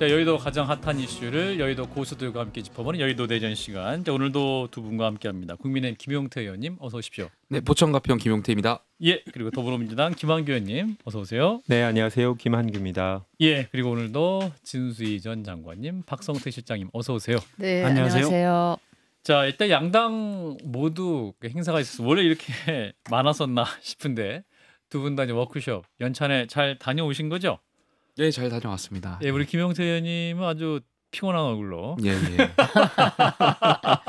자, 네, 여의도 가장 핫한 이슈를 여의도 고수들과 함께 짚어보는 여의도 내전 시간. 자, 오늘도 두 분과 함께합니다. 국민의힘 김용태 의원님 어서 오십시오. 네, 보청가평 김용태입니다. 예, 그리고 더불어민주당 김한규 의원님 어서 오세요. 네, 안녕하세요. 김한규입니다. 예, 그리고 오늘도 진수희 전 장관님, 박성태 실장님 어서 오세요. 네, 안녕하세요. 안녕하세요. 자, 일단 양당 모두 행사가 있어서 원래 이렇게 많았었나 싶은데 두 분 다 이제 워크숍 연찬에 잘 다녀오신 거죠? 네, 잘 다녀왔습니다. 예, 우리 예. 김영태 님은 아주 피곤한 얼굴로. 예, 예. 아,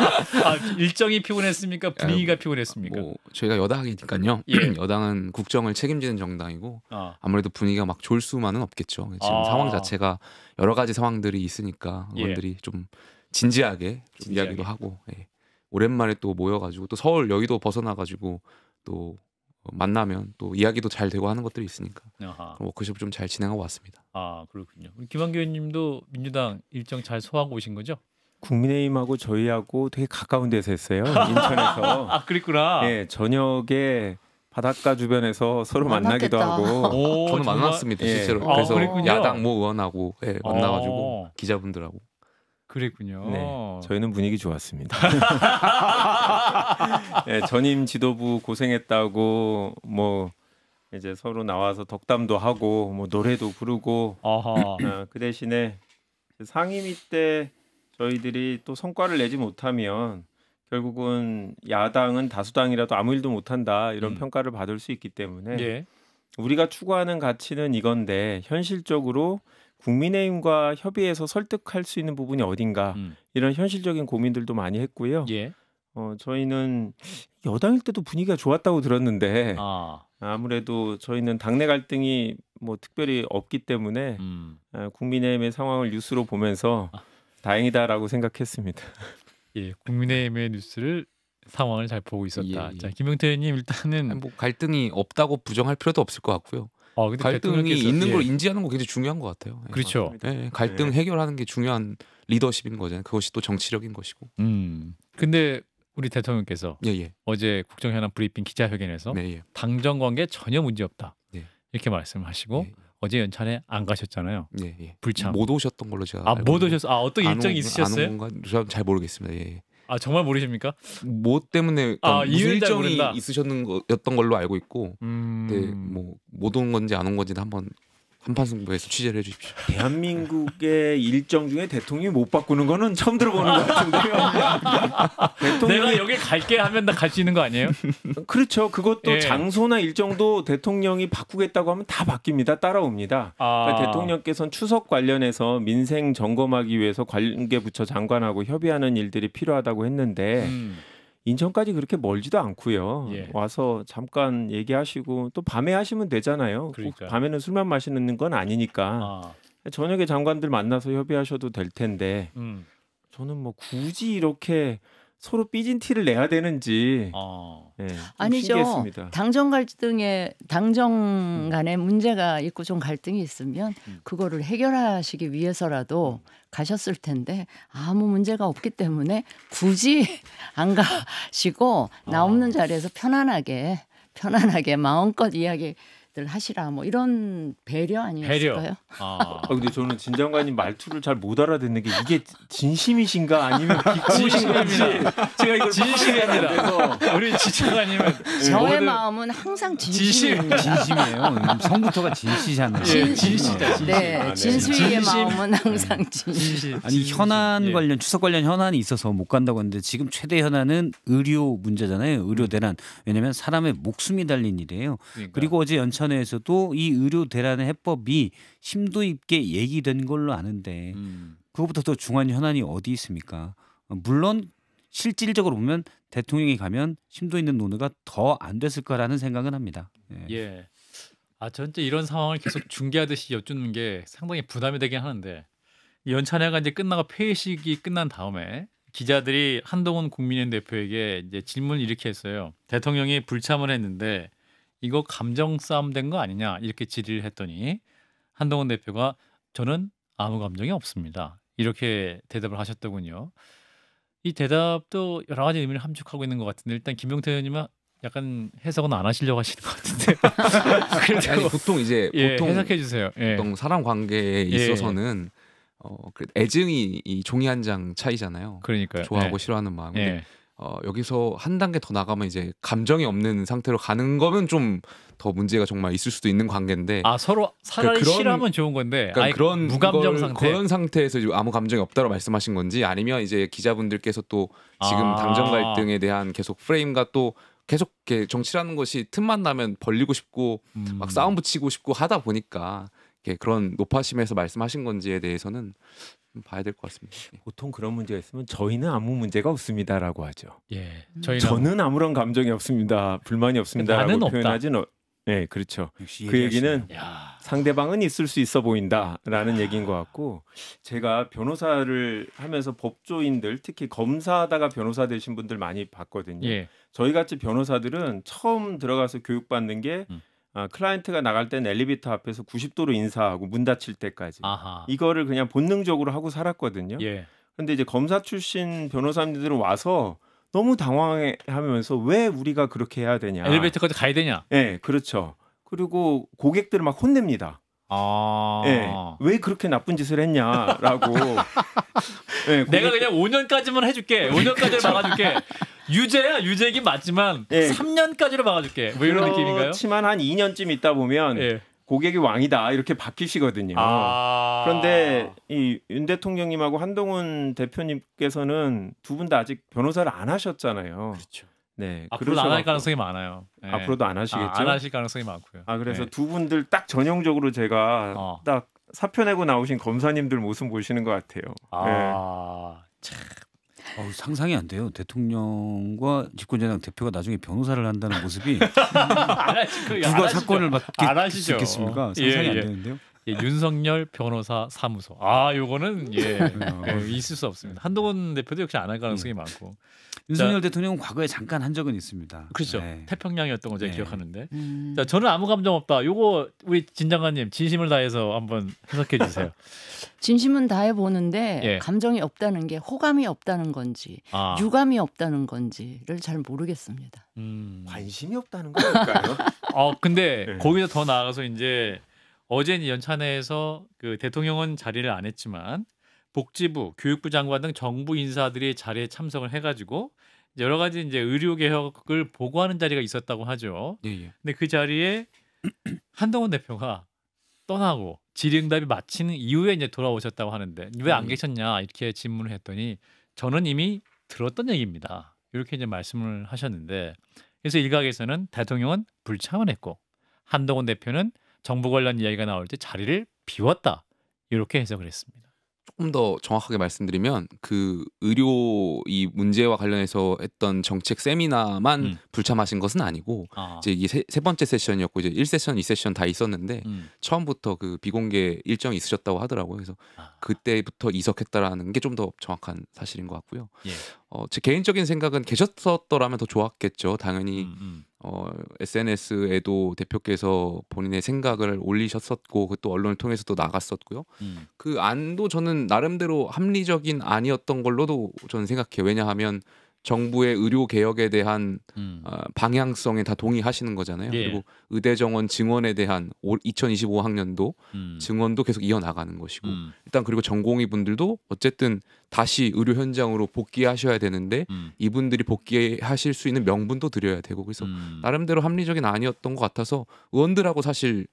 일정이 피곤했습니까? 분위기가 피곤했습니까? 뭐, 저희가 여당이니까요. 예. 여당은 국정을 책임지는 정당이고 아. 무래도 분위기가 막 좋을 수만은 없겠죠. 지금 아. 상황 자체가 여러 가지 상황들이 있으니까 의원들이 예. 좀 진지하게, 좀 진지하게. 이야기도 하고 예. 오랜만에 또 모여가지고 또 서울 여의도 벗어나가지고 또 어, 만나면 또 이야기도 잘 되고 하는 것들이 있으니까 아하. 워크숍 좀 잘 진행하고 왔습니다. 아 그렇군요. 김한규 의원님도 민주당 일정 잘 소화하고 오신 거죠? 국민의힘하고 저희하고 되게 가까운 데서 했어요. 인천에서. 아 그랬구나. 예, 저녁에 바닷가 주변에서 서로 만나기도 하고 오, 저는 만났습니다 예. 실제로 아, 그래서 그랬군요. 야당 모 의원하고 예, 만나가지고 어. 기자분들하고 그랬군요. 네, 저희는 분위기 좋았습니다. 네, 전임 지도부 고생했다고 뭐 이제 서로 나와서 덕담도 하고 뭐 노래도 부르고 어, 그 대신에 상임위 때 저희들이 또 성과를 내지 못하면 결국은 야당은 다수당이라도 아무 일도 못한다 이런 음. 평가를 받을 수 있기 때문에 예. 우리가 추구하는 가치는 이건데 현실적으로 국민의힘과 협의해서 설득할 수 있는 부분이 어딘가 음. 이런 현실적인 고민들도 많이 했고요. 예. 어, 저희는 여당일 때도 분위기가 좋았다고 들었는데 아. 무래도 저희는 당내 갈등이 뭐 특별히 없기 때문에 음. 아, 국민의힘의 상황을 뉴스로 보면서 아. 다행이다라고 생각했습니다. 예, 국민의힘의 뉴스를 상황을 잘 보고 있었다. 예, 예. 자, 김용태님 일단은 뭐 갈등이 없다고 부정할 필요도 없을 것 같고요. 어, 갈등이 있는 예. 인지하는 거 굉장히 중요한 것 같아요. 예, 그렇죠. 예, 네. 갈등 해결하는 게 중요한 리더십인 거잖아요. 그것이 또 정치력인 것이고. 음. 근데 우리 대통령께서 예예. 예. 어제 국정현안 브리핑 기자회견에서 예예. 네, 당정 관계 전혀 문제 없다 예. 이렇게 말씀하시고 예예. 예. 어제 연찬에 안 가셨잖아요. 불참 못 오셨던 걸로 제가 아못 오셨어. 아 어떤 일정이 있으셨어요? 안잘 모르겠습니다. 예. 아 정말 모르십니까? 뭐 때문에 그러니까 아, 무슨 일정이 있으셨는 거였던 걸로 알고 있고, 음... 네, 뭐못 온 건지 안 온 건지 한번 한판승부에서 취재를 해주십시오. 대한민국의 일정 중에 대통령이 못 바꾸는 거는 처음 들어보는 것 같은데요. 대통령이... 내가 여기 갈게 하면 다갈수 있는 거 아니에요? 그렇죠. 그것도 예. 장소나 일정도 대통령이 바꾸겠다고 하면 다 바뀝니다. 따라옵니다. 아... 그러니까 대통령께서는 추석 관련해서 민생 점검하기 위해서 관계부처 장관하고 협의하는 일들이 필요하다고 했는데 음. 인천까지 그렇게 멀지도 않고요. 예. 와서 잠깐 얘기하시고 또 밤에 하시면 되잖아요. 그러니까요. 밤에는 술만 마시는 건 아니니까 아. 저녁에 장관들 만나서 협의하셔도 될 텐데 음. 저는 뭐 굳이 이렇게 서로 삐진 티를 내야 되는지. 어. 네, 아니죠. 신기했습니다. 당정 갈등에 당정 간에 문제가 있고 좀 갈등이 있으면 음. 그거를 해결하시기 위해서라도 음. 가셨을 텐데 아무 문제가 없기 때문에 굳이 안 가시고 나 없는 아. 자리에서 편안하게 편안하게 마음껏 이야기 들 하시라 뭐 이런 배려 아니었을까요? 배려. 아. 아 근데 저는 진정관님 말투를 잘 못 알아듣는 게 이게 진심이신가 아니면 비꼬신가인 제가 이걸 진심입니다. 우리 진장관님은 네. 저의 모든... 마음은 항상 진심 진심. 이에요 음, 성부터가 진시잖아요. 예, 진시다. 진시. 네, 아, 네. 진수의 진심. 마음은 항상 네. 진심. 아니 현안 예. 관련 추석 관련 현안이 있어서 못 간다고 하는데 지금 최대 현안은 의료 문제잖아요. 의료 대란. 왜냐하면 사람의 목숨이 달린 일이에요. 그러니까. 그리고 어제 연차 인천에서도 이 의료 대란의 해법이 심도 있게 얘기된 걸로 아는데 음. 그것보다 더 중한 현안이 어디 있습니까? 물론 실질적으로 보면 대통령이 가면 심도 있는 논의가 더 안 됐을 거라는 생각은 합니다. 예. 예. 아 전체 이런 상황을 계속 중계하듯이 여쭙는게 상당히 부담이 되긴 하는데 연찬회가 이제 끝나고 폐회식이 끝난 다음에 기자들이 한동훈 국민의힘 대표에게 이제 질문을 이렇게 했어요. 대통령이 불참을 했는데 이거 감정 싸움 된 거 아니냐 이렇게 질의를 했더니 한동훈 대표가 저는 아무 감정이 없습니다. 이렇게 대답을 하셨더군요. 이 대답도 여러 가지 의미를 함축하고 있는 것 같은데 일단 김용태 의원님은 약간 해석은 안 하시려고 하시는 것 같은데. 아니, 보통 이제 예, 보통 해석해 주세요. 예. 보통 사람 관계에 예. 있어서는 예. 어, 애증이 이 종이 한 장 차이잖아요. 그러니까 좋아하고 예. 싫어하는 마음. 예. 근데 어, 여기서 한 단계 더 나가면 이제 감정이 없는 상태로 가는 거면 좀 더 문제가 정말 있을 수도 있는 관계인데 아 서로 그 사라리 그러니까 그런, 싫면 좋은 건데 그러니까 그런 무감정 걸, 상태 그런 상태에서 아무 감정이 없다고 말씀하신 건지 아니면 이제 기자분들께서 또 지금 아. 당정 갈등에 대한 계속 프레임과 또 계속 이렇게 정치라는 것이 틈만 나면 벌리고 싶고 음. 막 싸움 붙이고 싶고 하다 보니까 그런 노파심에서 말씀하신 건지에 대해서는 봐야 될 것 같습니다. 예. 보통 그런 문제가 있으면 저희는 아무 문제가 없습니다라고 하죠. 예, 저희 저는 아무런 감정이 없습니다, 불만이 없습니다라고 표현하지는 없다. 네, 그렇죠. 그 얘기는 야. 상대방은 있을 수 있어 보인다라는 야. 얘기인 것 같고 제가 변호사를 하면서 법조인들 특히 검사하다가 변호사 되신 분들 많이 봤거든요. 예. 저희 같이 변호사들은 처음 들어가서 교육받는 게 음. 어, 클라이언트가 나갈 땐 엘리베이터 앞에서 90도로 인사하고 문 닫힐 때까지 아하. 이거를 그냥 본능적으로 하고 살았거든요. 그런데 예. 이제 검사 출신 변호사님들은 와서 너무 당황하면서 해왜 우리가 그렇게 해야 되냐? 엘리베이터까지 가야 되냐? 네, 그렇죠. 그리고 고객들을 막 혼냅니다. 아. 네, 왜 그렇게 나쁜 짓을 했냐라고. 네, 고객... 내가 그냥 5년까지만 해줄게. 5년까지 막아줄게. 유죄야 유죄긴 맞지만 예. 3년까지로 막아줄게. 뭐 이런 느낌인가요? 그렇지만 한 2년쯤 있다 보면 예. 고객이 왕이다 이렇게 바뀌시거든요. 아~ 그런데 이윤 대통령님하고 한동훈 대표님께서는 두 분 다 아직 변호사를 안 하셨잖아요. 그렇죠. 네, 앞으로 안할 가능성이 많아요. 네. 앞으로도 안 하시겠죠. 아, 안 하실 가능성이 많고요. 아 그래서 네. 두 분들 딱 전형적으로 제가 어. 딱 사표 내고 나오신 검사님들 모습 보시는 것 같아요. 아, 네. 참어 상상이 안 돼요. 대통령과 집권여당 대표가 나중에 변호사를 한다는 모습이 누가 사건을 맡길수 있겠습니까? 예, 상상이 예, 안 예. 되는데요. 예, 윤석열 변호사 사무소. 아, 요거는 예, 음. 예 있을 수 없습니다. 한동훈 대표도 역시 안 할 가능성이 음. 많고. 윤석열 자, 대통령은 과거에 잠깐 한 적은 있습니다. 그렇죠. 네. 태평양이었던 거 제가 네. 기억하는데. 음. 자, 저는 아무 감정 없다. 요거 우리 진장관님 진심을 다해서 한번 해석해 주세요. 진심은 다해 보는데 예. 감정이 없다는 게 호감이 없다는 건지 아. 유감이 없다는 건지를 잘 모르겠습니다. 음. 관심이 없다는 걸까요? 어, 근데 네. 거기서 더 나아가서 이제 어제 연찬회에서 그 대통령은 자리를 안 했지만 복지부, 교육부 장관 등 정부 인사들이 자리에 참석을 해가지고 여러 가지 이제 의료 개혁을 보고하는 자리가 있었다고 하죠. 예, 예. 근데 그 자리에 한동훈 대표가 떠나고 질의응답이 마치는 이후에 이제 돌아오셨다고 하는데 왜안 음. 계셨냐 이렇게 질문을 했더니 저는 이미 들었던 얘기입니다. 이렇게 이제 말씀을 하셨는데 그래서 일각에서는 대통령은 불참을했고 한동훈 대표는 정부 관련 이야기가 나올 때 자리를 비웠다 이렇게 해석을 했습니다. 조금 더 정확하게 말씀드리면 그 의료 이 문제와 관련해서 했던 정책 세미나만 음. 불참하신 것은 아니고 아. 이제 이세 세 번째 세션이었고 이제 1세션, 2세션 다 있었는데 음. 처음부터 그 비공개 일정이 있으셨다고 하더라고요. 그래서 아. 그때부터 이석했다라는 게 좀 더 정확한 사실인 것 같고요. 예. 어, 제 개인적인 생각은 계셨었더라면 더 좋았겠죠. 당연히 음, 음. 어, SNS에도 대표께서 본인의 생각을 올리셨었고 그또 언론을 통해서 도 나갔었고요. 음. 그 안도 저는 나름대로 합리적인 안이었던 걸로도 저는 생각해요. 왜냐하면 정부의 의료 개혁에 대한 음. 어, 방향성에 다 동의하시는 거잖아요. 예. 그리고 의대 정원 증원에 대한 올 2025학년도 음. 증원도 계속 이어 나가는 것이고 음. 일단 그리고 전공의 분들도 어쨌든 다시 의료 현장으로 복귀하셔야 되는데 음. 이분들이 복귀하실 수 있는 명분도 드려야 되고 그래서 음. 나름대로 합리적인 안이었던 것 같아서 의원들하고 사실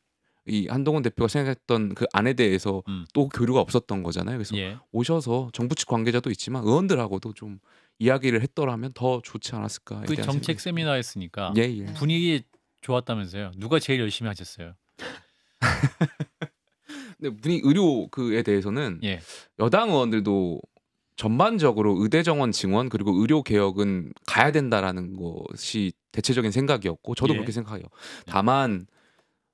이 한동훈 대표가 생각했던 그 안에 대해서 음. 또 교류가 없었던 거잖아요. 그래서 예. 오셔서 정부 측 관계자도 있지만 의원들하고도 좀 이야기를 했더라면 더 좋지 않았을까. 그 정책 세미나였으니까 예, 예. 분위기 좋았다면서요. 누가 제일 열심히 하셨어요? 근데 분위 의료 그에 대해서는 예. 여당 의원들도 전반적으로 의대 정원 증원 그리고 의료 개혁은 가야 된다라는 것이 대체적인 생각이었고 저도 예. 그렇게 생각해요. 예. 다만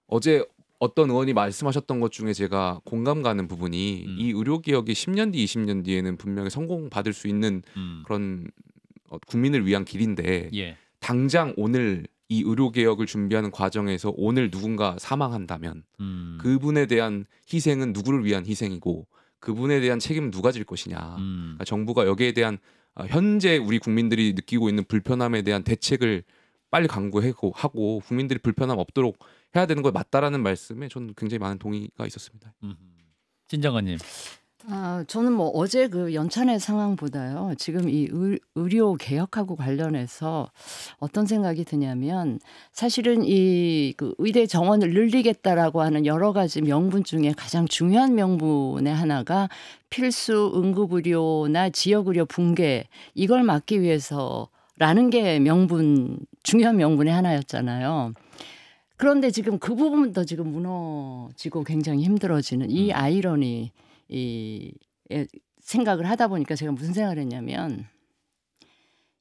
어제 어떤 의원이 말씀하셨던 것 중에 제가 공감 가는 부분이 음. 이 의료 개혁이 10년 뒤, 20년 뒤에는 분명히 성공받을 수 있는 음. 그런 어, 국민을 위한 길인데 예. 당장 오늘 이 의료 개혁을 준비하는 과정에서 오늘 누군가 사망한다면 음. 그분에 대한 희생은 누구를 위한 희생이고 그분에 대한 책임은 누가 질 것이냐. 음. 그러니까 정부가 여기에 대한 어, 현재 우리 국민들이 느끼고 있는 불편함에 대한 대책을 빨리 강구하고 하고 국민들이 불편함 없도록 해야 되는 거 맞다라는 말씀에 저는 굉장히 많은 동의가 있었습니다. 진정관님. 아, 저는 뭐 어제 그 연찬의 상황보다요. 지금 이 의료 개혁하고 관련해서 어떤 생각이 드냐면 사실은 이그 의대 정원을 늘리겠다라고 하는 여러 가지 명분 중에 가장 중요한 명분의 하나가 필수 응급 의료나 지역 의료 붕괴 이걸 막기 위해서 라는 게 명분 중요한 명분의 하나였잖아요. 그런데 지금 그 부분도 지금 무너지고 굉장히 힘들어지는 이 음. 아이러니 이 생각을 하다 보니까 제가 무슨 생각을 했냐면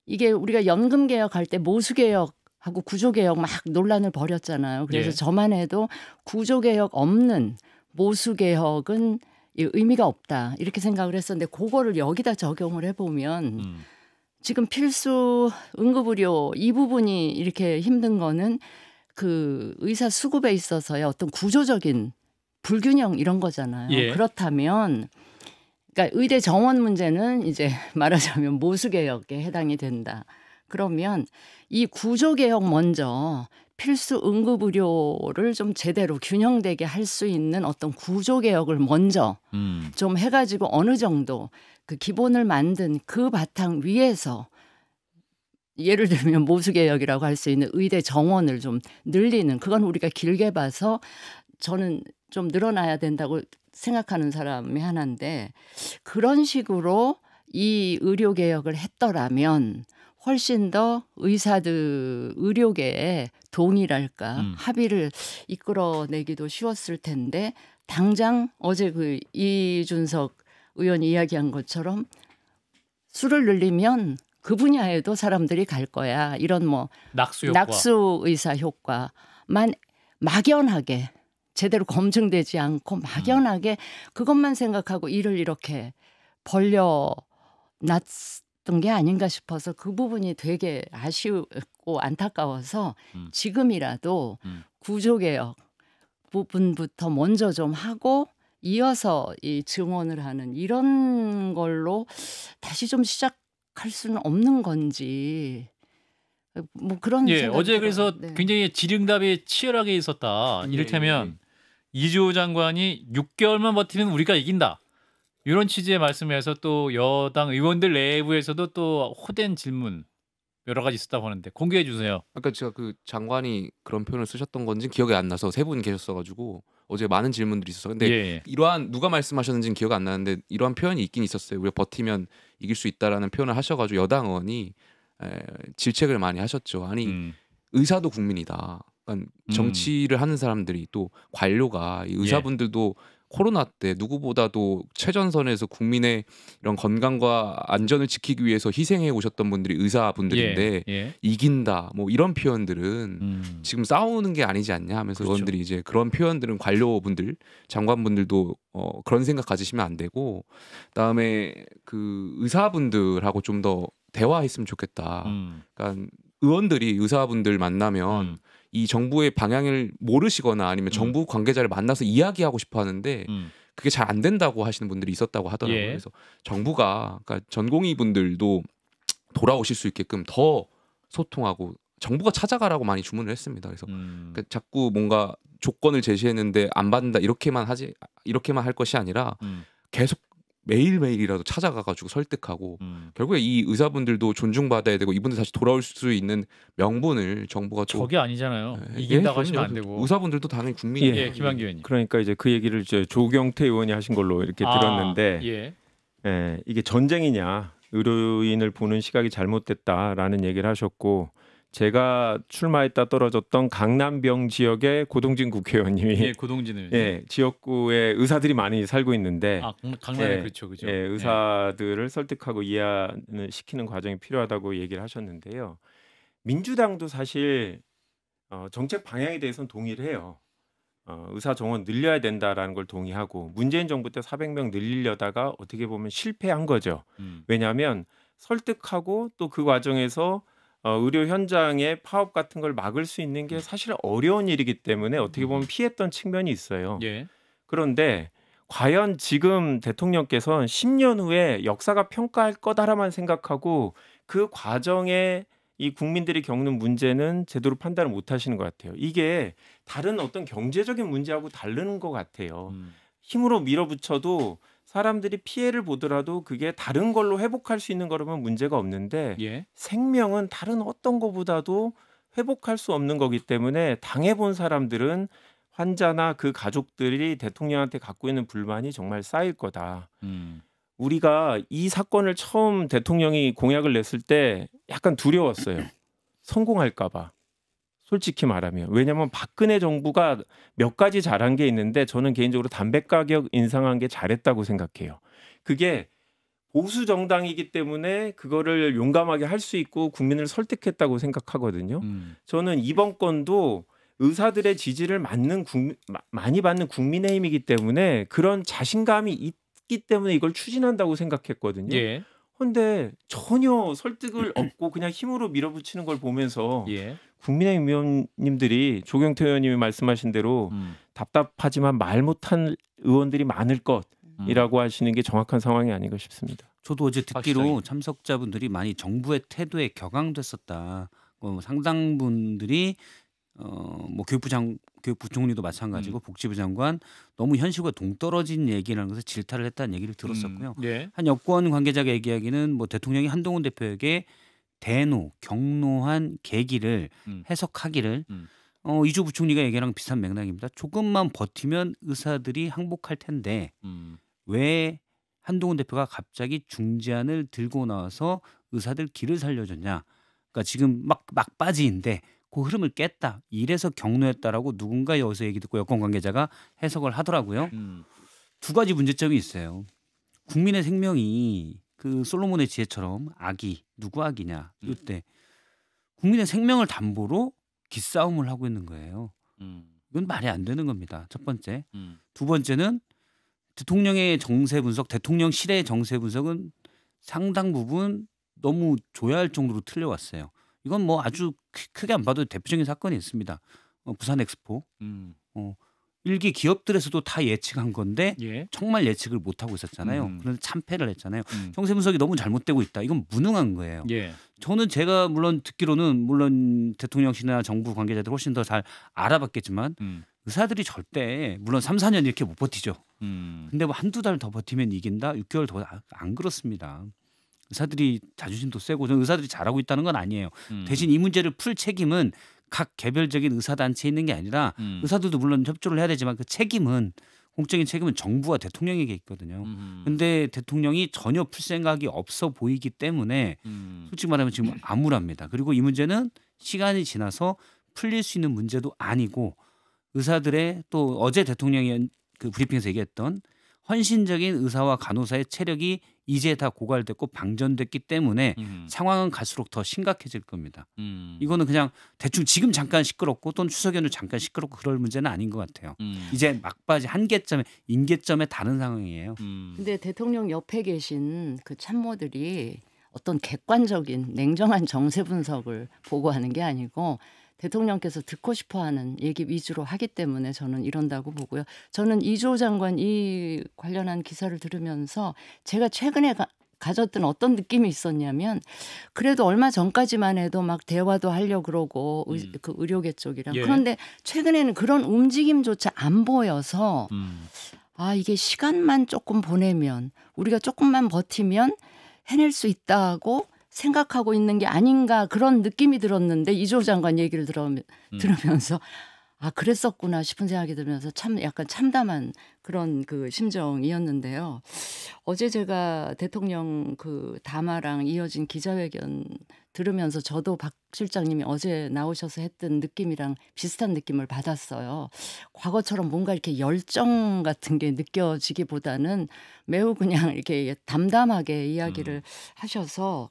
이게 우리가 연금 개혁할 때 모수 개혁 하고 구조 개혁 막 논란을 벌였잖아요. 그래서 네. 저만 해도 구조 개혁 없는 모수 개혁은 의미가 없다 이렇게 생각을 했었는데 그거를 여기다 적용을 해보면 음. 지금 필수 응급의료 이 부분이 이렇게 힘든 거는 그 의사 수급에 있어서의 어떤 구조적인 불균형 이런 거잖아요. 예. 그렇다면 그러니까 의대 정원 문제는 이제 말하자면 모수 개혁에 해당이 된다. 그러면 이 구조 개혁 먼저 필수 응급 의료를 좀 제대로 균형되게 할 수 있는 어떤 구조 개혁을 먼저 음. 좀 해가지고 어느 정도 그 기본을 만든 그 바탕 위에서 예를 들면 모수개혁이라고 할 수 있는 의대 정원을 좀 늘리는 그건 우리가 길게 봐서 저는 좀 늘어나야 된다고 생각하는 사람이 하나인데 그런 식으로 이 의료 개혁을 했더라면 훨씬 더 의사들 의료계에 동의랄까 음. 합의를 이끌어내기도 쉬웠을 텐데 당장 어제 그 이준석 의원 이 이야기한 것처럼 수를 늘리면 그 분야에도 사람들이 갈 거야. 이런 뭐 낙수, 효과. 낙수 의사 효과만 막연하게 제대로 검증되지 않고 막연하게 그것만 생각하고 일을 이렇게 벌려 놨던 게 아닌가 싶어서 그 부분이 되게 아쉬웠고 안타까워서 음. 지금이라도 음. 구조개혁 부분부터 먼저 좀 하고 이어서 이 증언을 하는 이런 걸로 다시 좀 시작 갈 수는 없는 건지 뭐 그런 예 어제 그래서 네. 굉장히 지의답이 치열하게 있었다 예, 이를테면 예, 예. 이주호 장관이 6개월만 버티면 우리가 이긴다 이런 취지의 말씀에서 또 여당 의원들 내부에서도 또 호된 질문 여러 가지 있었다고 하는데 공개해 주세요. 아까 제가 그 장관이 그런 표현을 쓰셨던 건지 기억이 안 나서 세 분 계셨어가지고 어제 많은 질문들이 있어서 근데 예. 예. 이러한 누가 말씀하셨는지는 기억 안 나는데 이러한 표현이 있긴 있었어요. 우리가 버티면 이길 수 있다라는 표현을 하셔가지고 여당 의원이 에, 질책을 많이 하셨죠. 아니 음. 의사도 국민이다. 그러니까 음. 정치를 음. 하는 사람들이 또 관료가 이 예. 의사분들도 예. 코로나 때 누구보다도 최전선에서 국민의 이런 건강과 안전을 지키기 위해서 희생해 오셨던 분들이 의사분들인데 예, 예. 이긴다 뭐 이런 표현들은 음. 지금 싸우는 게 아니지 않냐 하면서 그렇죠. 의원들이 이제 그런 표현들은 관료분들 장관분들도 어, 그런 생각 가지시면 안 되고 그다음에 그 의사분들하고 좀 더 대화했으면 좋겠다. 음. 그러니까 의원들이 의사분들 만나면 음. 이 정부의 방향을 모르시거나 아니면 음. 정부 관계자를 만나서 이야기하고 싶어 하는데 음. 그게 잘 안 된다고 하시는 분들이 있었다고 하더라고요. 예. 그래서 정부가 그러니까 전공의 분들도 돌아오실 수 있게끔 더 소통하고 정부가 찾아가라고 많이 주문을 했습니다. 그래서 음. 그러니까 자꾸 뭔가 조건을 제시했는데 안 받는다 이렇게만 하지 이렇게만 할 것이 아니라 음. 계속 매일매일이라도 찾아가가지고 설득하고 음. 결국에 이 의사분들도 존중받아야 되고 이분들 다시 돌아올 수 있는 명분을 정부가 또 저게 아니잖아요. 예, 예 이긴다고 예, 하시면 안 되고 의사분들도 당연히 국민이에 예, 예 김한규 의원님. 그러니까 이제 그 얘기를 이제 조경태 의원이 하신 걸로 이렇게 아, 들었는데 예. 예, 이게 전쟁이냐 의료인을 보는 시각이 잘못됐다라는 얘기를 하셨고 제가 출마했다 떨어졌던 강남병 지역의 고동진 국회의원님이 예, 고동진을 예, 지역구에 의사들이 많이 살고 있는데 아, 강남에 예, 그렇죠. 그죠? 예, 예. 의사들을 설득하고 이해하는 시키는 과정이 필요하다고 얘기를 하셨는데요. 민주당도 사실 어, 정책 방향에 대해서는 동의를 해요. 어, 의사 정원 늘려야 된다라는 걸 동의하고 문재인 정부 때 400명 늘리려다가 어떻게 보면 실패한 거죠. 음. 왜냐하면 설득하고 또 그 과정에서 어, 의료 현장의 파업 같은 걸 막을 수 있는 게 음. 사실 어려운 일이기 때문에 어떻게 보면 음. 피했던 측면이 있어요. 예. 그런데 과연 지금 대통령께서는 10년 후에 역사가 평가할 거다라만 생각하고 그 과정에 이 국민들이 겪는 문제는 제대로 판단을 못 하시는 것 같아요. 이게 다른 어떤 경제적인 문제하고 다른 것 같아요. 음. 힘으로 밀어붙여도 사람들이 피해를 보더라도 그게 다른 걸로 회복할 수 있는 거라면 문제가 없는데 예. 생명은 다른 어떤 거보다도 회복할 수 없는 거기 때문에 당해본 사람들은 환자나 그 가족들이 대통령한테 갖고 있는 불만이 정말 쌓일 거다. 음. 우리가 이 사건을 처음 대통령이 공약을 냈을 때 약간 두려웠어요. 성공할까봐. 솔직히 말하면 왜냐하면 박근혜 정부가 몇 가지 잘한 게 있는데 저는 개인적으로 담배 가격 인상한 게 잘했다고 생각해요. 그게 보수 정당이기 때문에 그거를 용감하게 할 수 있고 국민을 설득했다고 생각하거든요. 음. 저는 이번 건도 의사들의 지지를 맞는 국민, 많이 받는 국민의힘이기 때문에 그런 자신감이 있기 때문에 이걸 추진한다고 생각했거든요. 그런데 예. 전혀 설득을 없고 그냥 힘으로 밀어붙이는 걸 보면서 예. 국민의힘 의원님들이 조경태 의원님이 말씀하신 대로 음. 답답하지만 말 못한 의원들이 많을 것이라고 음. 하시는 게 정확한 상황이 아닌가 싶습니다. 저도 어제 듣기로 확 참석자분들이 많이 정부의 태도에 격앙됐었다. 뭐 어, 상당분들이 어뭐 교육부 장 교육부 총리도 마찬가지고 음. 복지부 장관 너무 현실과 동떨어진 얘기라는 것을 질타를 했다는 얘기를 들었었고요. 음. 예. 한 여권 관계자가 얘기하기는 뭐 대통령이 한동훈 대표에게 대노, 경로한 계기를 음. 해석하기를 음. 어, 이주 부총리가 얘기랑 비슷한 맥락입니다. 조금만 버티면 의사들이 항복할 텐데 음. 왜 한동훈 대표가 갑자기 중재안을 들고 나와서 의사들 길을 살려줬냐? 그러니까 지금 막 막바지인데 그 흐름을 깼다. 이래서 경로했다라고 누군가 여기서 얘기 듣고 여권 관계자가 해석을 하더라고요. 음. 두 가지 문제점이 있어요. 국민의 생명이 그 솔로몬의 지혜처럼 악이 누구 악이냐 음. 이때 국민의 생명을 담보로 기싸움을 하고 있는 거예요. 음. 이건 말이 안 되는 겁니다. 첫 음. 번째, 두 번째는 대통령의 정세 분석, 대통령실의 정세 분석은 상당 부분 너무 조야할 정도로 틀려왔어요. 이건 뭐 아주 크게 안 봐도 대표적인 사건이 있습니다. 어, 부산 엑스포. 음. 어, 일기 기업들에서도 다 예측한 건데 예. 정말 예측을 못 하고 있었잖아요. 음. 그런데 참패를 했잖아요. 음. 형세 분석이 너무 잘못되고 있다. 이건 무능한 거예요. 예. 저는 제가 물론 듣기로는 물론 대통령실이나 정부 관계자들 훨씬 더 잘 알아봤겠지만 음. 의사들이 절대 물론 3, 4년 이렇게 못 버티죠. 음. 근데 뭐 한두 달 더 버티면 이긴다. 6개월 더안 아, 그렇습니다. 의사들이 자존심도 세고 저는 의사들이 잘하고 있다는 건 아니에요. 음. 대신 이 문제를 풀 책임은 각 개별적인 의사단체에 있는 게 아니라 음. 의사들도 물론 협조를 해야 되지만 그 책임은 공적인 책임은 정부와 대통령에게 있거든요. 음. 근데 대통령이 전혀 풀 생각이 없어 보이기 때문에 음. 솔직히 말하면 지금 암울합니다. 그리고 이 문제는 시간이 지나서 풀릴 수 있는 문제도 아니고 의사들의 또 어제 대통령이 그 브리핑에서 얘기했던 헌신적인 의사와 간호사의 체력이 이제 다 고갈됐고 방전됐기 때문에 음. 상황은 갈수록 더 심각해질 겁니다. 음. 이거는 그냥 대충 지금 잠깐 시끄럽고 또는 추석 연휴 잠깐 시끄럽고 그럴 문제는 아닌 것 같아요. 음. 이제 막바지 한계점에 임계점에 다른 상황이에요. 음. 근데 대통령 옆에 계신 그 참모들이 어떤 객관적인 냉정한 정세 분석을 보고하는 게 아니고 대통령께서 듣고 싶어 하는 얘기 위주로 하기 때문에 저는 이런다고 보고요. 저는 이조 장관 이 관련한 기사를 들으면서 제가 최근에 가, 가졌던 어떤 느낌이 있었냐면 그래도 얼마 전까지만 해도 막 대화도 하려 그러고 음. 의, 그 의료계 쪽이랑 예. 그런데 최근에는 그런 움직임조차 안 보여서 음. 아 이게 시간만 조금 보내면 우리가 조금만 버티면 해낼 수 있다고 생각하고 있는 게 아닌가 그런 느낌이 들었는데 이조 장관 얘기를 들어, 음. 들으면서 아 그랬었구나 싶은 생각이 들면서 참 약간 참담한 그런 그 심정이었는데요. 어제 제가 대통령 그 담화랑 이어진 기자회견 들으면서 저도 박 실장님이 어제 나오셔서 했던 느낌이랑 비슷한 느낌을 받았어요. 과거처럼 뭔가 이렇게 열정 같은 게 느껴지기보다는 매우 그냥 이렇게 담담하게 이야기를 음. 하셔서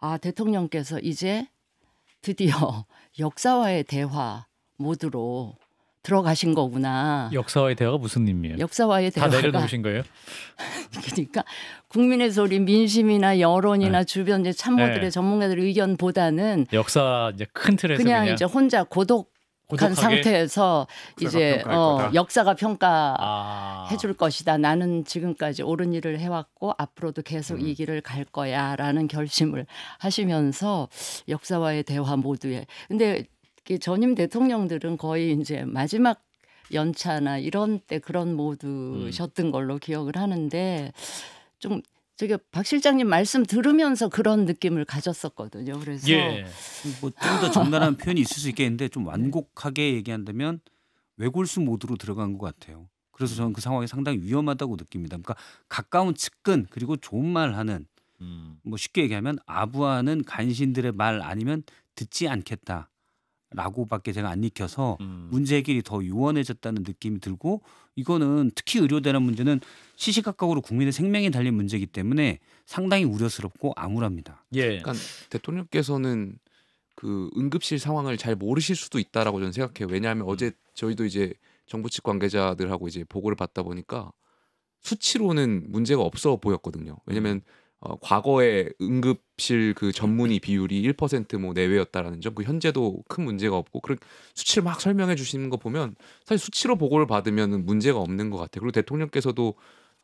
아, 대통령께서 이제 드디어 역사와의 대화 모드로 들어가신 거구나. 역사와의 대화가 무슨 의미예요? 역사와의 대화가 다 내려놓으신 거예요? 그러니까 국민의 소리, 민심이나 여론이나 네. 주변 이제 참모들의 네. 전문가들의 의견보다는 역사 이제 큰 틀에서 그냥, 그냥 이제 혼자 고독 고독한 상태에서 이제 어, 역사가 평가해줄 아. 것이다. 나는 지금까지 옳은 일을 해왔고 앞으로도 계속 음. 이 길을 갈 거야라는 결심을 하시면서 역사와의 대화 모두에. 근데 전임 대통령들은 거의 이제 마지막 연차나 이런 때 그런 음. 모드셨던 걸로 기억을 하는데 좀 저기 박 실장님 말씀 들으면서 그런 느낌을 가졌었거든요. 그래서 예. 뭐좀 더 정나한 표현이 있을 수 있겠는데 좀 네. 완곡하게 얘기한다면 외골수 모드로 들어간 것 같아요. 그래서 저는 그 상황이 상당히 위험하다고 느낍니다. 그러니까 가까운 측근 그리고 좋은 말 하는 음. 뭐 쉽게 얘기하면 아부하는 간신들의 말 아니면 듣지 않겠다. 라고밖에 제가 안 익혀서 음. 문제 해결이 더 요원해졌다는 느낌이 들고 이거는 특히 의료대란 문제는 시시각각으로 국민의 생명이 달린 문제이기 때문에 상당히 우려스럽고 암울합니다. 예. 그러니까 대통령께서는 그 응급실 상황을 잘 모르실 수도 있다라고 저는 생각해요. 왜냐하면 어제 저희도 이제 정부 측 관계자들하고 이제 보고를 받다 보니까 수치로는 문제가 없어 보였거든요. 왜냐하면 어, 과거에 응급실 그 전문의 비율이 1%뭐 내외였다라는 점, 그 현재도 큰 문제가 없고, 그 수치를 막 설명해 주시는 거 보면 사실 수치로 보고를 받으면 문제가 없는 것 같아요. 그리고 대통령께서도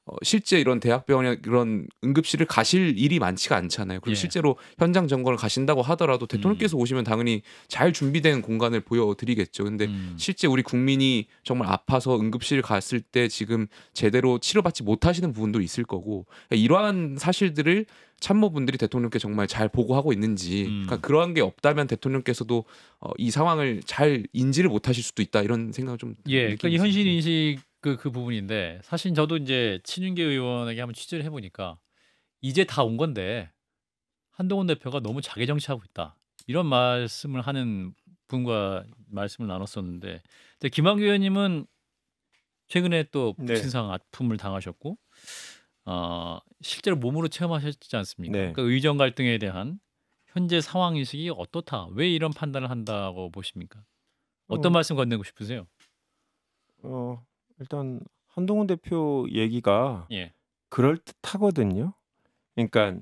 어, 실제 이런 대학병원에 이런 응급실을 가실 일이 많지가 않잖아요. 그리고 예. 실제로 현장 점검을 가신다고 하더라도 대통령께서 음. 오시면 당연히 잘 준비된 공간을 보여드리겠죠. 근데 음. 실제 우리 국민이 정말 아파서 응급실 갔을 때 지금 제대로 치료받지 못하시는 부분도 있을 거고 그러니까 이러한 사실들을 참모분들이 대통령께 정말 잘 보고하고 있는지 음. 그러니까 그러한 게 없다면 대통령께서도 어, 이 상황을 잘 인지를 못하실 수도 있다 이런 생각을 좀 예, 그러니까 현실 인식 그, 그 부분인데 사실 저도 이제 친윤계 의원에게 한번 취재를 해보니까 이제 다 온 건데 한동훈 대표가 너무 자기 정치하고 있다 이런 말씀을 하는 분과 말씀을 나눴었는데 근데 김학규 의원님은 최근에 또신상 네. 아픔을 당하셨고 어, 실제로 몸으로 체험하셨지 않습니까? 네. 그 의정 갈등에 대한 현재 상황 인식이 어떻다? 왜 이런 판단을 한다고 보십니까? 어떤 어, 말씀 건네고 싶으세요? 어, 일단 한동훈 대표 얘기가 예. 그럴 듯하거든요. 그러니까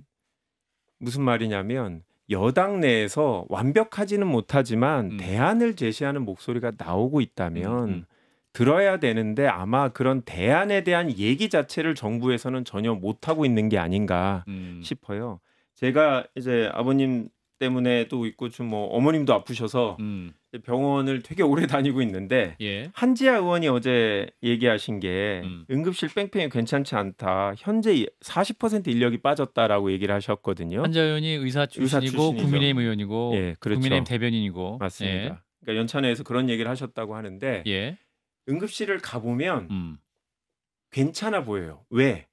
무슨 말이냐면 여당 내에서 완벽하지는 못하지만 음. 대안을 제시하는 목소리가 나오고 있다면 음, 음, 음. 들어야 되는데 아마 그런 대안에 대한 얘기 자체를 정부에서는 전혀 못하고 있는 게 아닌가 음. 싶어요. 제가 이제 아버님 때문에도 있고 좀 뭐 어머님도 아프셔서 음. 병원을 되게 오래 다니고 있는데 예. 한지아 의원이 어제 얘기하신 게 음. 응급실 뺑뺑이 괜찮지 않다. 현재 40% 인력이 빠졌다라고 얘기를 하셨거든요. 한지아 의원이 의사 출신이고 의사 국민의힘 의원이고 예, 그렇죠. 국민의힘 대변인이고 맞습니다. 예. 그러니까 연찬회에서 그런 얘기를 하셨다고 하는데 예. 응급실을 가보면 음. 괜찮아 보여요. 왜?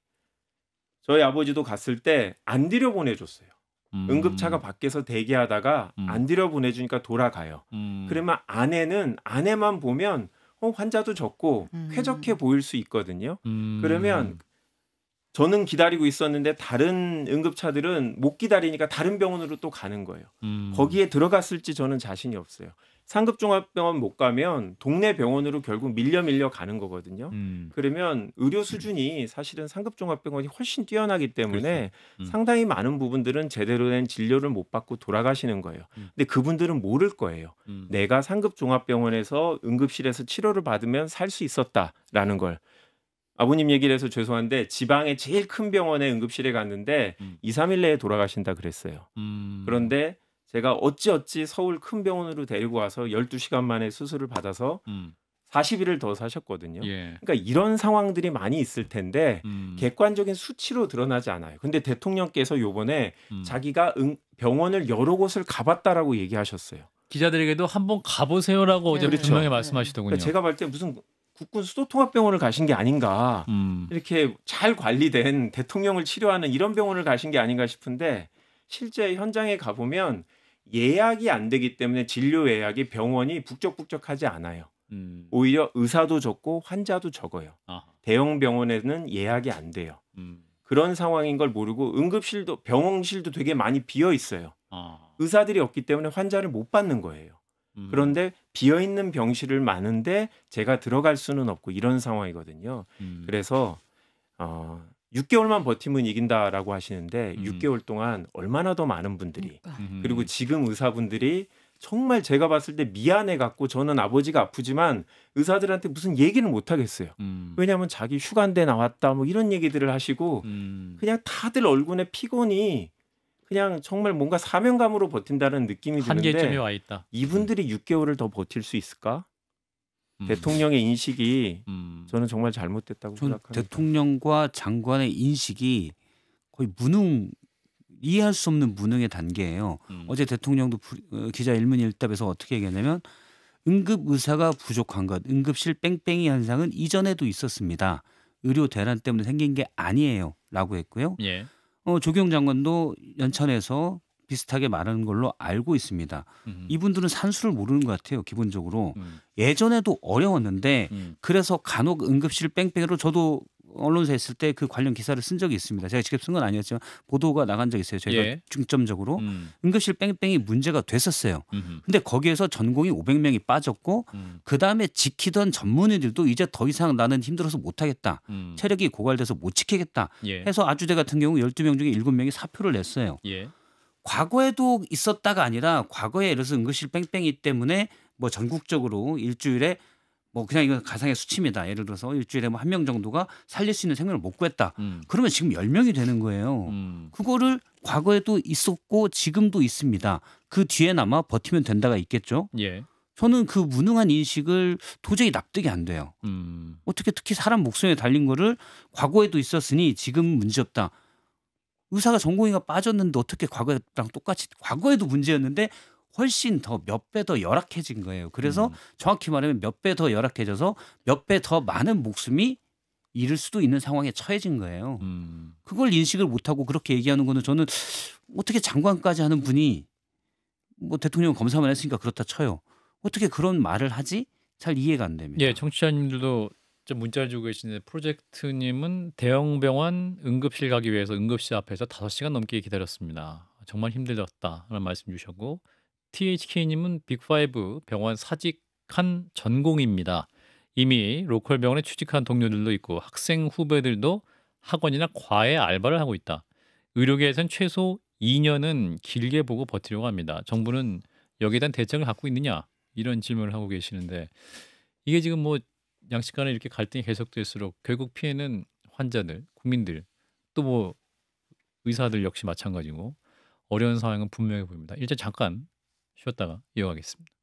저희 아버지도 갔을 때 안 들여보내줬어요. 음. 응급차가 밖에서 대기하다가 음. 안 들여 보내주니까 돌아가요. 음. 그러면 아내는아내만 보면 어, 환자도 적고 음. 쾌적해 보일 수 있거든요. 음. 그러면 저는 기다리고 있었는데 다른 응급차들은 못 기다리니까 다른 병원으로 또 가는 거예요. 음. 거기에 들어갔을지 저는 자신이 없어요. 상급 종합병원 못 가면 동네 병원으로 결국 밀려 밀려 가는 거거든요. 음. 그러면 의료 수준이 사실은 상급 종합병원이 훨씬 뛰어나기 때문에 그렇죠. 음. 상당히 많은 부분들은 제대로 된 진료를 못 받고 돌아가시는 거예요. 음. 근데 그분들은 모를 거예요. 음. 내가 상급 종합병원에서 응급실에서 치료를 받으면 살 수 있었다라는 걸 아버님 얘기를 해서 죄송한데 지방의 제일 큰 병원의 응급실에 갔는데 음. 2, 3일 내에 돌아가신다 그랬어요. 음. 그런데 제가 어찌어찌 서울 큰 병원으로 데리고 와서 12시간 만에 수술을 받아서 음. 40일을 더 사셨거든요. 예. 그러니까 이런 상황들이 많이 있을 텐데 음. 객관적인 수치로 드러나지 않아요. 근데 대통령께서 요번에 음. 자기가 응, 병원을 여러 곳을 가봤다라고 얘기하셨어요. 기자들에게도 한번 가보세요라고 네. 어제 그렇죠. 분명히 네. 말씀하시더군요. 그러니까 제가 볼 때 무슨 국군 수도통합병원을 가신 게 아닌가 음. 이렇게 잘 관리된 대통령을 치료하는 이런 병원을 가신 게 아닌가 싶은데 실제 현장에 가보면 예약이 안 되기 때문에 진료 예약이 병원이 북적북적하지 않아요. 음. 오히려 의사도 적고 환자도 적어요. 아 대형 병원에는 예약이 안 돼요. 음. 그런 상황인 걸 모르고 응급실도 병원실도 되게 많이 비어 있어요. 아. 의사들이 없기 때문에 환자를 못 받는 거예요. 음. 그런데 비어 있는 병실을 많은데 제가 들어갈 수는 없고 이런 상황이거든요. 음. 그래서 어, 6개월만 버티면 이긴다라고 하시는데 음. 6개월 동안 얼마나 더 많은 분들이 그러니까. 음. 그리고 지금 의사분들이 정말 제가 봤을 때 미안해 갖고 저는 아버지가 아프지만 의사들한테 무슨 얘기를 못 하겠어요. 음. 왜냐하면 자기 휴간대 나왔다 뭐 이런 얘기들을 하시고 음. 그냥 다들 얼굴에 피곤이 그냥 정말 뭔가 사명감으로 버틴다는 느낌이 드는데 한계점에 와 있다. 이분들이 음. 6개월을 더 버틸 수 있을까? 음. 대통령의 인식이 음. 저는 정말 잘못됐다고 생각합니다. 대통령과 장관의 인식이 거의 무능 이해할 수 없는 무능의 단계예요. 음. 어제 대통령도 어, 기자 일문일답에서 어떻게 얘기했냐면 응급 의사가 부족한 것, 응급실 뺑뺑이 현상은 이전에도 있었습니다. 의료 대란 때문에 생긴 게 아니에요. 라고 했고요. 예. 어, 조경 장관도 연천에서 비슷하게 말하는 걸로 알고 있습니다. 음. 이분들은 산수를 모르는 것 같아요. 기본적으로 음. 예전에도 어려웠는데 음. 그래서 간혹 응급실 뺑뺑으로 저도 언론사에 있을 때 그 관련 기사를 쓴 적이 있습니다. 제가 직접 쓴 건 아니었지만 보도가 나간 적이 있어요. 저희가 예. 중점적으로 음. 응급실 뺑뺑이 문제가 됐었어요. 음흠. 근데 거기에서 전공이 500명이 빠졌고 음. 그다음에 지키던 전문의들도 이제 더 이상 나는 힘들어서 못 하겠다. 음. 체력이 고갈돼서 못 지키겠다. 예. 해서 아주대 같은 경우 12명 중에 7명이 사표를 냈어요. 예. 과거에도 있었다가 아니라 과거에 예를 들어서 응급실 뺑뺑이 때문에 뭐 전국적으로 일주일에 뭐 그냥 이건 가상의 수치입니다. 예를 들어서 일주일에 뭐 한 명 정도가 살릴 수 있는 생명을 못 구했다. 음. 그러면 지금 열명이 되는 거예요. 음. 그거를 과거에도 있었고 지금도 있습니다. 그 뒤에 남아 버티면 된다가 있겠죠. 예. 저는 그 무능한 인식을 도저히 납득이 안 돼요. 음. 어떻게 특히 사람 목숨에 달린 거를 과거에도 있었으니 지금 문제없다. 의사가 전공의가 빠졌는데 어떻게 과거랑 똑같이 과거에도 문제였는데 훨씬 더 몇 배 더 열악해진 거예요. 그래서 음. 정확히 말하면 몇 배 더 열악해져서 몇 배 더 많은 목숨이 잃을 수도 있는 상황에 처해진 거예요. 음. 그걸 인식을 못하고 그렇게 얘기하는 거는 저는 어떻게 장관까지 하는 분이 뭐 대통령 검사만 했으니까 그렇다 쳐요. 어떻게 그런 말을 하지? 잘 이해가 안 됩니다. 예, 청취자님들도 직접 문자를 주고 계시는데 프로젝트님은 대형 병원 응급실 가기 위해서 응급실 앞에서 5시간 넘게 기다렸습니다. 정말 힘들었다라는 말씀 주셨고 THK님은 빅파이브 병원 사직한 전공입니다. 이미 로컬 병원에 취직한 동료들도 있고 학생 후배들도 학원이나 과외 알바를 하고 있다. 의료계에선 최소 2년은 길게 보고 버티려고 합니다. 정부는 여기에 대한 대책을 갖고 있느냐 이런 질문을 하고 계시는데 이게 지금 뭐 양식 간에 이렇게 갈등이 계속될수록 결국 피해는 환자들, 국민들 또 뭐 의사들 역시 마찬가지고 어려운 상황은 분명해 보입니다. 일단 잠깐 쉬었다가 이어가겠습니다.